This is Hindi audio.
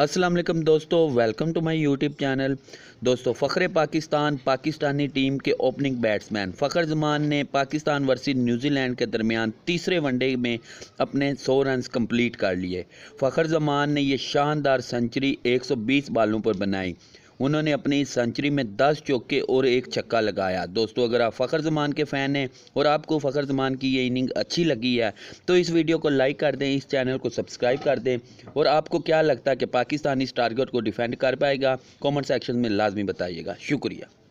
अस्सलाम वालेकुम दोस्तों welcome to my YouTube channel दोस्तों फ़खरे पाकिस्तान पाकिस्तानी टीम के ओपनिंग बैट्समैन फ़खर जमान ने पाकिस्तान वर्सेस न्यूजीलैंड के दरमियान तीसरे वनडे में अपने 100 रन कंप्लीट कर लिए फ़खर जमान ने यह शानदार सेंचुरी 120 बालों पर बनाई उन्होंने अपनी इस सेंचुरी में 10 चौके और एक छक्का लगाया दोस्तों अगर आप फ़खर जमान के फ़ैन हैं और आपको फ़खर जमान की ये इनिंग अच्छी लगी है तो इस वीडियो को लाइक कर दें इस चैनल को सब्सक्राइब कर दें और आपको क्या लगता है कि पाकिस्तान इस टारगेट को डिफेंड कर पाएगा कॉमेंट सेक्शन में लाजमी बताइएगा शुक्रिया